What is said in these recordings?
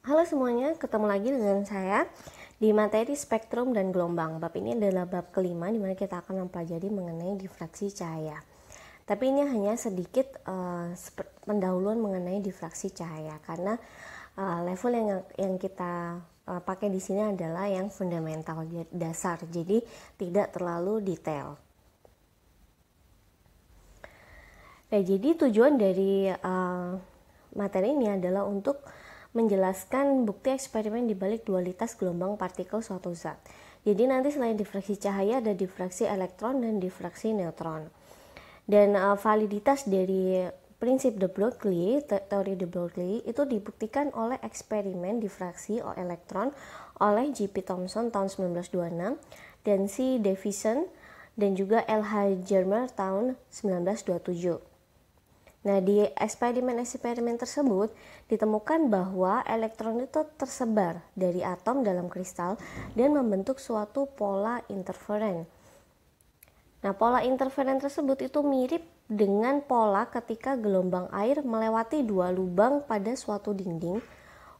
Halo semuanya, ketemu lagi dengan saya di materi spektrum dan gelombang. Bab ini adalah bab kelima di mana kita akan mempelajari mengenai difraksi cahaya. Tapi ini hanya sedikit uh, pendahuluan mengenai difraksi cahaya karena uh, level yang yang kita uh, pakai di sini adalah yang fundamental ya, dasar. Jadi tidak terlalu detail. Nah, jadi tujuan dari uh, materi ini adalah untuk menjelaskan bukti eksperimen di balik dualitas gelombang partikel suatu zat. Jadi nanti selain difraksi cahaya ada difraksi elektron dan difraksi neutron. Dan uh, validitas dari prinsip de Broglie, teori de Broglie itu dibuktikan oleh eksperimen difraksi elektron oleh J.P. Thomson tahun 1926 dan C. Davison dan juga L.H. Germer tahun 1927. Nah, di eksperimen-eksperimen tersebut ditemukan bahwa elektron itu tersebar dari atom dalam kristal dan membentuk suatu pola interferen. Nah, pola interferen tersebut itu mirip dengan pola ketika gelombang air melewati dua lubang pada suatu dinding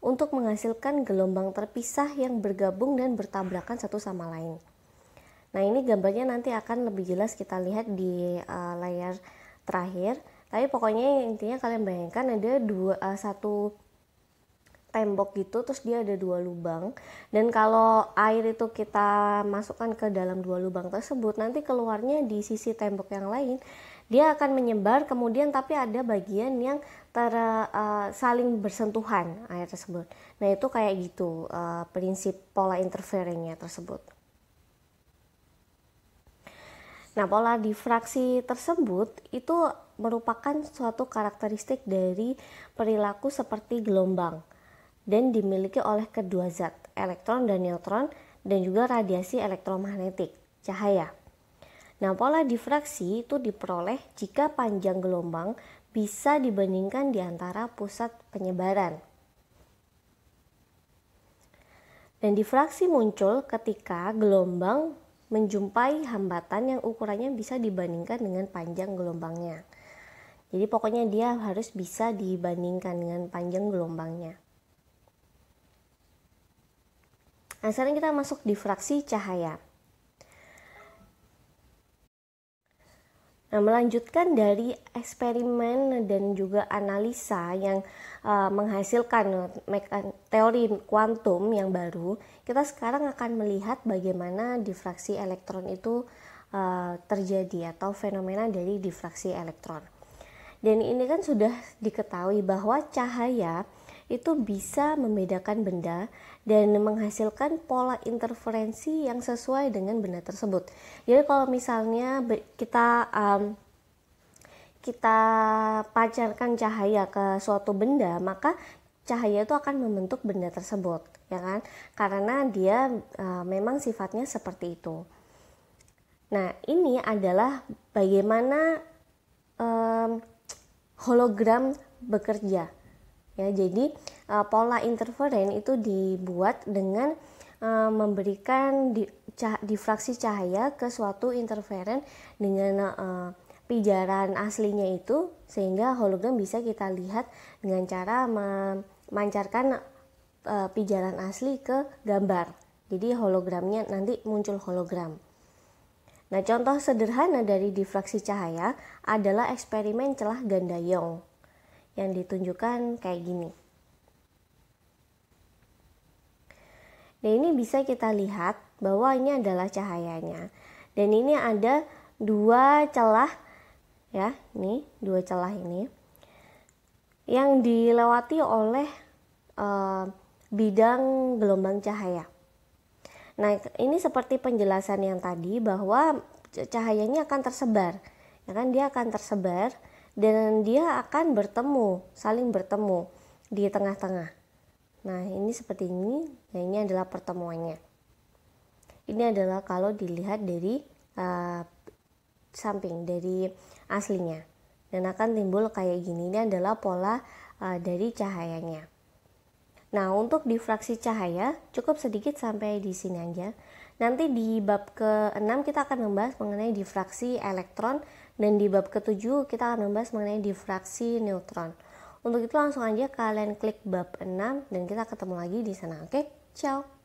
untuk menghasilkan gelombang terpisah yang bergabung dan bertabrakan satu sama lain. Nah, ini gambarnya nanti akan lebih jelas kita lihat di uh, layar terakhir tapi pokoknya intinya kalian bayangkan ada dua uh, satu tembok gitu terus dia ada dua lubang dan kalau air itu kita masukkan ke dalam dua lubang tersebut nanti keluarnya di sisi tembok yang lain dia akan menyebar kemudian tapi ada bagian yang ter uh, saling bersentuhan air tersebut nah itu kayak gitu uh, prinsip pola interferennya tersebut Nah, pola difraksi tersebut itu merupakan suatu karakteristik dari perilaku seperti gelombang dan dimiliki oleh kedua zat, elektron dan neutron dan juga radiasi elektromagnetik, cahaya. Nah, pola difraksi itu diperoleh jika panjang gelombang bisa dibandingkan di antara pusat penyebaran. Dan difraksi muncul ketika gelombang menjumpai hambatan yang ukurannya bisa dibandingkan dengan panjang gelombangnya. Jadi pokoknya dia harus bisa dibandingkan dengan panjang gelombangnya. Nah, sekarang kita masuk difraksi cahaya. Nah, melanjutkan dari eksperimen dan juga analisa yang uh, menghasilkan eh, teori kuantum yang baru, kita sekarang akan melihat bagaimana difraksi elektron itu uh, terjadi atau fenomena dari difraksi elektron. Dan ini kan sudah diketahui bahwa cahaya itu bisa membedakan benda dan menghasilkan pola interferensi yang sesuai dengan benda tersebut. Jadi kalau misalnya kita um, kita pancarkan cahaya ke suatu benda, maka cahaya itu akan membentuk benda tersebut, ya kan? Karena dia uh, memang sifatnya seperti itu. Nah, ini adalah bagaimana um, hologram bekerja ya jadi uh, pola interferen itu dibuat dengan uh, memberikan di, cah, difraksi cahaya ke suatu interferen dengan uh, pijaran aslinya itu sehingga hologram bisa kita lihat dengan cara memancarkan uh, pijaran asli ke gambar jadi hologramnya nanti muncul hologram Nah, contoh sederhana dari difraksi cahaya adalah eksperimen celah ganda Young yang ditunjukkan kayak gini. Nah ini bisa kita lihat bahwa ini adalah cahayanya dan ini ada dua celah ya ini dua celah ini yang dilewati oleh e, bidang gelombang cahaya. Nah ini seperti penjelasan yang tadi bahwa cahayanya akan tersebar, ya kan dia akan tersebar dan dia akan bertemu, saling bertemu di tengah-tengah. Nah, ini seperti ini. Nah, ini adalah pertemuannya. Ini adalah kalau dilihat dari uh, samping, dari aslinya. Dan akan timbul kayak gini. Ini adalah pola uh, dari cahayanya. Nah, untuk difraksi cahaya cukup sedikit sampai di sini aja. Nanti di bab ke-6 kita akan membahas mengenai difraksi elektron dan di bab ketujuh kita akan membahas mengenai difraksi neutron. Untuk itu langsung aja kalian klik bab 6 dan kita ketemu lagi di sana. Oke, ciao.